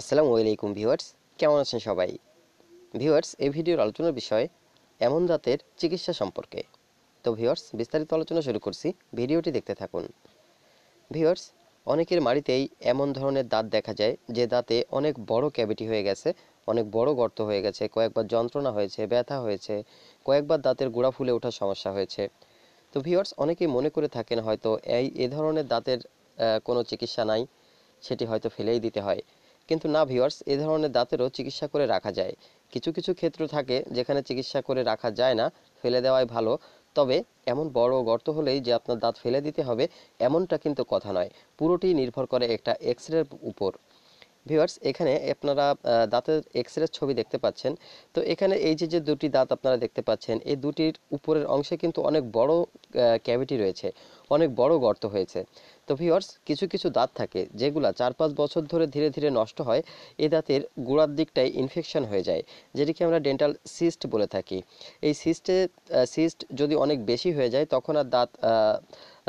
আসসালামু আলাইকুম ভিউয়ার্স কেমন আছেন সবাই ভিউয়ার্স এই ভিডিওর আলোচনার বিষয় এমন দাঁতের চিকিৎসা সম্পর্কে তো ভিউয়ার্স বিস্তারিত আলোচনা শুরু করছি ভিডিওটি দেখতে থাকুন ভিউয়ার্স অনেকের মাড়িতেই এমন ধরনের দাঁত দেখা যায় যে দাঁতে অনেক বড় ক্যাভিটি হয়ে গেছে অনেক বড় গর্ত হয়ে গেছে কয়েকবার যন্ত্রণা হয়েছে ব্যথা হয়েছে কয়েকবার দাঁতের গোড়া ফুলে ওঠার সমস্যা হয়েছে তো ভিউয়ার্স অনেকেই মনে করে থাকেন হয়তো এই এ ধরনের দাঁতের কোনো চিকিৎসা নাই সেটি হয়তো ফেলেই দিতে হয় কিন্তু না ভিওয়ার্স এ ধরনের দাঁতেরও চিকিৎসা করে রাখা যায় কিছু কিছু ক্ষেত্র থাকে যেখানে চিকিৎসা করে রাখা যায় না ফেলে দেওয়াই ভালো তবে এমন বড় গর্ত হলেই যে আপনার দাঁত ফেলে দিতে হবে এমনটা কিন্তু কথা নয় পুরোটি নির্ভর করে একটা এক্স রের উপর ভিউয়ার্স এখানে আপনারা দাঁতের এক্স রের ছবি দেখতে পাচ্ছেন তো এখানে এই যে যে দুটি দাঁত আপনারা দেখতে পাচ্ছেন এই দুটির উপরের অংশে কিন্তু অনেক বড় ক্যাভিটি রয়েছে অনেক বড় গর্ত হয়েছে তো ভিওর্স কিছু কিছু দাঁত থাকে যেগুলো চার পাঁচ বছর ধরে ধীরে ধীরে নষ্ট হয় এই দাঁতের গোড়ার দিকটায় ইনফেকশন হয়ে যায় যেটিকে আমরা ডেন্টাল সিস্ট বলে থাকি এই সিস্টে সিস্ট যদি অনেক বেশি হয়ে যায় তখন আর দাঁত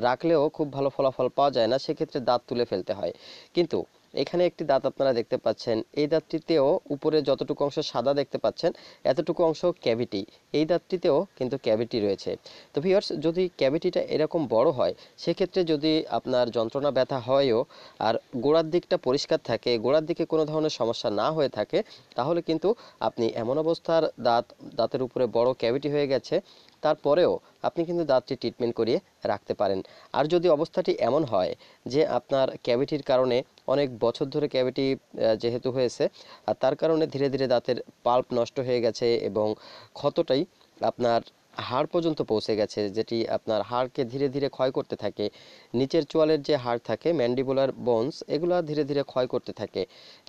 রাখলেও খুব ভালো ফলাফল পাওয়া যায় না সেক্ষেত্রে দাঁত তুলে ফেলতে হয় কিন্তু এখানে একটি দাঁত আপনারা দেখতে পাচ্ছেন এই দাঁতটিতেও উপরে যতটুকু অংশ সাদা দেখতে পাচ্ছেন এতটুকু অংশ ক্যাভিটি এই দাঁতটিতেও কিন্তু ক্যাভিটি রয়েছে তো ভিওর্স যদি ক্যাভিটিটা এরকম বড় হয় সেক্ষেত্রে যদি আপনার যন্ত্রণা ব্যথা হয়ও আর গোড়ার দিকটা পরিষ্কার থাকে গোড়ার দিকে কোনো ধরনের সমস্যা না হয়ে থাকে তাহলে কিন্তু আপনি এমন অবস্থার দাঁত দাঁতের উপরে বড় ক্যাভিটি হয়ে গেছে তারপরেও আপনি কিন্তু দাঁতটি ট্রিটমেন্ট করিয়ে রাখতে পারেন আর যদি অবস্থাটি এমন হয় যে আপনার ক্যাভিটির কারণে অনেক বছর ধরে ক্যাভিটি যেহেতু হয়েছে আর তার কারণে ধীরে ধীরে দাঁতের পাল্প নষ্ট হয়ে গেছে এবং ক্ষতটাই আপনার হাড় পর্যন্ত পৌঁছে গেছে যেটি আপনার হাড়কে ধীরে ধীরে ক্ষয় করতে থাকে নিচের চোয়ালের যে হাড় থাকে ম্যান্ডিবুলার বোনস এগুলো ধীরে ধীরে ক্ষয় করতে থাকে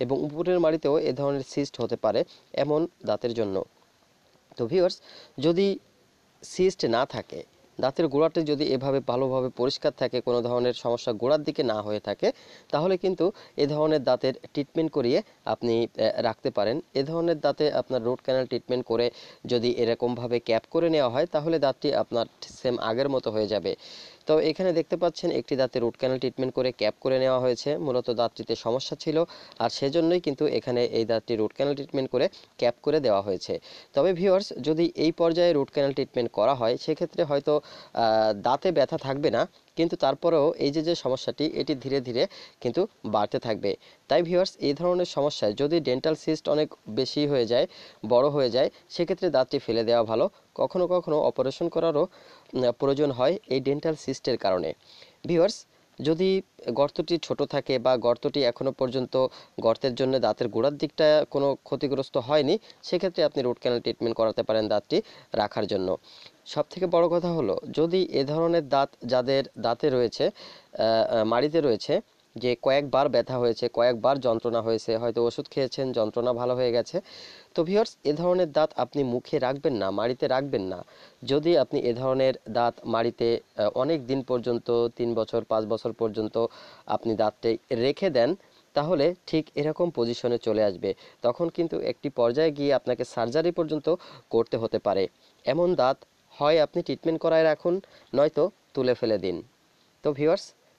এবং উপরের মাড়িতেও এ ধরনের সিস্ট হতে পারে এমন দাঁতের জন্য তো ভিউয়ার্স যদি সিস্ট না থাকে দাঁতের গোড়াটি যদি এভাবে ভালোভাবে পরিষ্কার থাকে কোনো ধরনের সমস্যা গোড়ার দিকে না হয়ে থাকে তাহলে কিন্তু এ ধরনের দাঁতের ট্রিটমেন্ট করিয়ে আপনি রাখতে পারেন এ ধরনের দাঁতে আপনার রুট ক্যানাল ট্রিটমেন্ট করে যদি এরকমভাবে ক্যাপ করে নেওয়া হয় তাহলে দাঁতটি আপনার সেম আগের মতো হয়ে যাবে তো এখানে দেখতে পাচ্ছেন একটি দাঁতে রুট ক্যানাল ট্রিটমেন্ট করে ক্যাপ করে নেওয়া হয়েছে মূলত দাঁতটিতে সমস্যা ছিল আর সেজন্যই কিন্তু এখানে এই দাঁতটি রুট ক্যানাল ট্রিটমেন্ট করে ক্যাপ করে দেওয়া হয়েছে তবে ভিউয়ার্স যদি এই পর্যায়ে রুট ক্যানাল ট্রিটমেন্ট করা হয় সেক্ষেত্রে হয়তো দাঁতে ব্যথা থাকবে না কিন্তু তারপরেও এই যে যে সমস্যাটি এটি ধীরে ধীরে কিন্তু বাড়তে থাকবে তাই ভিউয়ার্স এই ধরনের সমস্যায় যদি ডেন্টাল সিস্ট অনেক বেশি হয়ে যায় বড় হয়ে যায় সেক্ষেত্রে দাঁতটি ফেলে দেওয়া ভালো কখনো কখনো অপারেশন করারও প্রয়োজন হয় এই ডেন্টাল সিস্টের কারণে ভিউয়ার্স যদি গর্তটি ছোট থাকে বা গর্তটি এখনও পর্যন্ত গর্তের জন্য দাঁতের গোড়ার দিকটা কোনো ক্ষতিগ্রস্ত হয়নি সেক্ষেত্রে আপনি রুট ক্যানাল ট্রিটমেন্ট করাতে পারেন দাঁতটি রাখার জন্য সবথেকে বড়ো কথা হলো যদি এ ধরনের দাঁত যাদের দাঁতে রয়েছে মাড়িতে রয়েছে যে কয়েকবার ব্যথা হয়েছে কয়েকবার যন্ত্রণা হয়েছে হয়তো ওষুধ খেয়েছেন যন্ত্রণা ভালো হয়ে গেছে তো ভিওর্স এ ধরনের দাঁত আপনি মুখে রাখবেন না মাড়িতে রাখবেন না যদি আপনি এ ধরনের দাঁত মাড়িতে অনেক দিন পর্যন্ত তিন বছর পাঁচ বছর পর্যন্ত আপনি দাঁতটি রেখে দেন তাহলে ঠিক এরকম পজিশনে চলে আসবে তখন কিন্তু একটি পর্যায়ে গিয়ে আপনাকে সার্জারি পর্যন্ত করতে হতে পারে এমন দাঁত হয় আপনি ট্রিটমেন্ট করায় রাখুন নয়তো তুলে ফেলে দিন তো ভিওয়ার্স